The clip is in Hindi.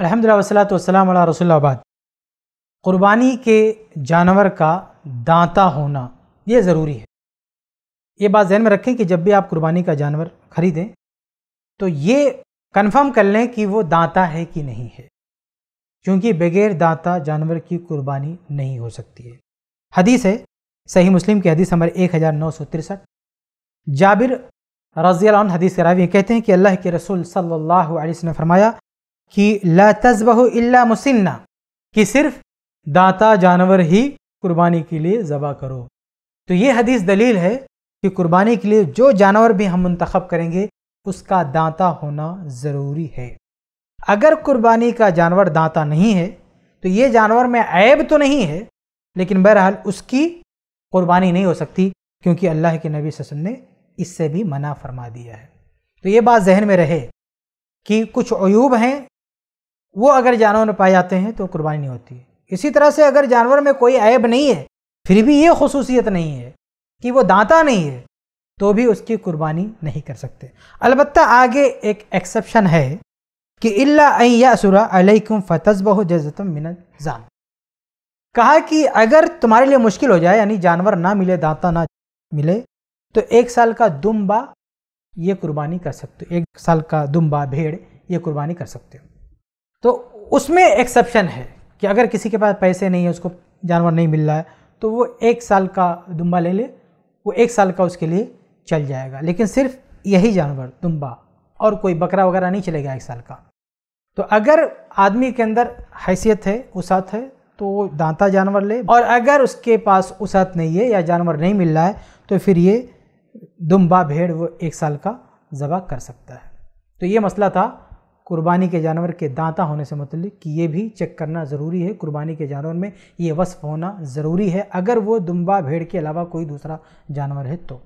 अलहमदिल्ला वसलात वसलाम रसोल्लाबाद क़ुरबानी के जानवर का दांता होना ये ज़रूरी है ये बात जहन में रखें कि जब भी आप कुर्बानी का जानवर खरीदें तो ये कन्फर्म कर लें कि वो दांता है कि नहीं है क्योंकि बगैर दांता जानवर की कुर्बानी नहीं हो सकती है हदीस है सही मुस्लिम की हदीस नंबर एक हज़ार नौ सौ तिरसठ जाबिर रज़ी हदीस करावी कहते हैं कि अल्लाह के रसूल सल्लल्लाहु अलैहि वसल्लम ने फरमाया कि ला इल्ला मुसन्ना कि सिर्फ दाता जानवर ही कुर्बानी के लिए ज़बा करो तो ये हदीस दलील है कि कुर्बानी के लिए जो जानवर भी हम मंतखब करेंगे उसका दाँता होना ज़रूरी है अगर कुर्बानी का जानवर दाँता नहीं है तो ये जानवर में ऐब तो नहीं है लेकिन बहरहाल उसकी कुर्बानी नहीं हो सकती क्योंकि अल्लाह के नबी ससन ने इससे भी मना फरमा दिया है तो ये बात जहन में रहे कि कुछ अयूब हैं वो अगर जानवर में पाए जाते हैं तो कुर्बानी नहीं होती है इसी तरह से अगर जानवर में कोई ऐब नहीं है फिर भी ये खसूसियत नहीं है कि वो दांता नहीं है तो भी उसकी कुर्बानी नहीं कर सकते अलबत् आगे एक एक्सेप्शन है कि अल्लासुरा अलैकुम फ़तस्बह जजतम मिन जान कहा कि अगर तुम्हारे लिए मुश्किल हो जाए यानी जानवर ना मिले दांता ना मिले तो एक साल का दुम्बा ये कुर्बानी कर सकते हो एक साल का दुम्बा भेड़ ये कुर्बानी कर सकते हो तो उसमें एक्सेप्शन है कि अगर किसी के पास पैसे नहीं है उसको जानवर नहीं मिल रहा है तो वो एक साल का दुम्बा ले ले वो एक साल का उसके लिए चल जाएगा लेकिन सिर्फ यही जानवर दुम्बा और कोई बकरा वगैरह नहीं चलेगा एक साल का तो अगर आदमी के अंदर हैसियत है उसात है तो वो दांता जानवर ले और अगर उसके पास उसात नहीं है या जानवर नहीं मिल रहा है तो फिर ये दुम्बा भेड़ वो एक साल का ज़बह कर सकता है तो ये मसला था कुर्बानी के जानवर के दांता होने से मतलब कि ये भी चेक करना ज़रूरी है कुर्बानी के जानवर में ये वस्फ होना ज़रूरी है अगर वो दुम्बा भेड़ के अलावा कोई दूसरा जानवर है तो